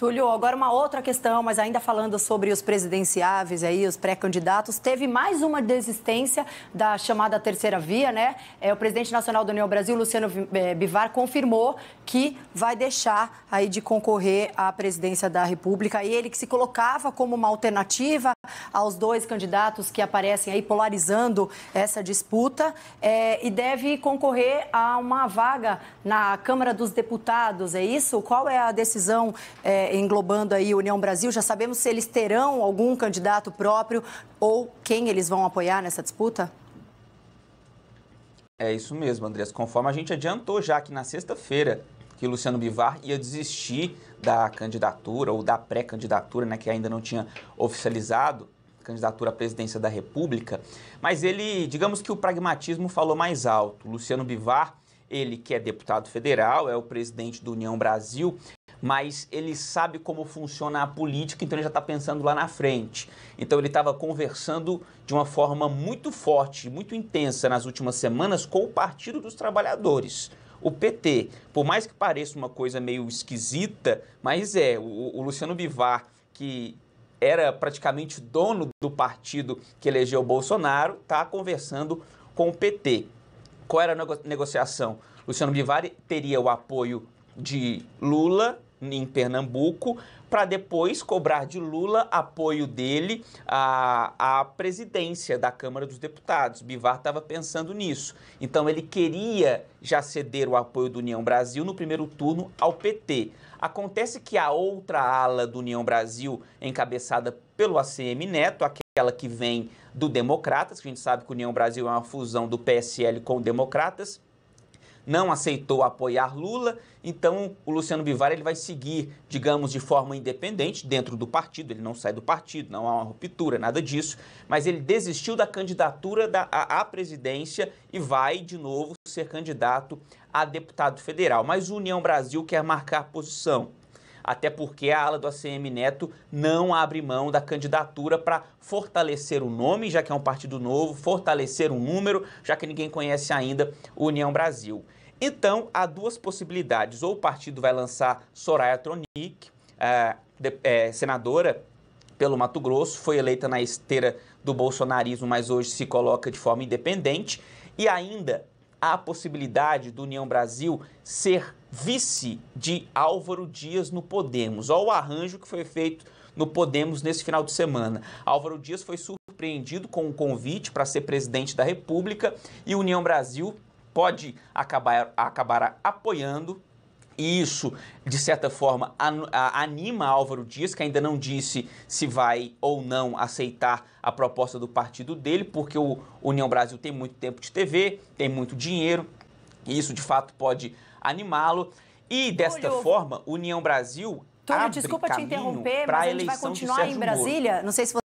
Túlio, agora uma outra questão, mas ainda falando sobre os presidenciáveis aí, os pré-candidatos, teve mais uma desistência da chamada terceira via, né? É, o presidente nacional do União Brasil, Luciano eh, Bivar, confirmou que vai deixar aí de concorrer à presidência da República. E ele que se colocava como uma alternativa aos dois candidatos que aparecem aí polarizando essa disputa é, e deve concorrer a uma vaga na Câmara dos Deputados, é isso? Qual é a decisão? É, englobando aí União Brasil, já sabemos se eles terão algum candidato próprio ou quem eles vão apoiar nessa disputa? É isso mesmo, Andrés. Conforme a gente adiantou já que na sexta-feira que Luciano Bivar ia desistir da candidatura ou da pré-candidatura, né, que ainda não tinha oficializado, candidatura à presidência da República, mas ele, digamos que o pragmatismo falou mais alto. Luciano Bivar, ele que é deputado federal, é o presidente do União Brasil, mas ele sabe como funciona a política, então ele já está pensando lá na frente. Então ele estava conversando de uma forma muito forte, muito intensa nas últimas semanas com o Partido dos Trabalhadores o PT. Por mais que pareça uma coisa meio esquisita, mas é, o, o, Luciano Bivar, que era praticamente dono do partido que elegeu o Bolsonaro, está conversando com o PT. Qual era a negociação? Luciano Bivar teria o apoio de Lula, em Pernambuco, para depois cobrar de Lula apoio dele à, à presidência da Câmara dos Deputados. Bivar estava pensando nisso. Então ele queria já ceder o apoio do União Brasil no primeiro turno ao PT. Acontece que a outra ala do União Brasil, encabeçada pelo ACM Neto, aquela que vem do Democratas, que a gente sabe que o União Brasil é uma fusão do PSL com o Democratas, não aceitou apoiar Lula, então o Luciano Bivar ele vai seguir, digamos, de forma independente dentro do partido, ele não sai do partido, não há uma ruptura, nada disso, mas ele desistiu da candidatura da, à, à presidência e vai de novo ser candidato a deputado federal. Mas o União Brasil quer marcar posição até porque a ala do ACM Neto não abre mão da candidatura para fortalecer o nome, já que é um partido novo, fortalecer um número, já que ninguém conhece ainda o União Brasil. Então, há duas possibilidades. Ou o partido vai lançar Soraya Tronic, eh, eh, senadora pelo Mato Grosso, foi eleita na esteira do bolsonarismo, mas hoje se coloca de forma independente. E ainda há a possibilidade do União Brasil ser vice de Álvaro Dias no Podemos. Olha o arranjo que foi feito no Podemos nesse final de semana. Álvaro Dias foi surpreendido com o um convite para ser presidente da República e União Brasil pode acabar, acabar apoiando. E isso, de certa forma, anima Álvaro Dias, que ainda não disse se vai ou não aceitar a proposta do partido dele, porque o União Brasil tem muito tempo de TV, tem muito dinheiro, e isso de fato pode animá-lo. E desta forma, União Brasil. Túlio, desculpa te interromper, mas a gente vai continuar em Brasília. Moro. Não sei se você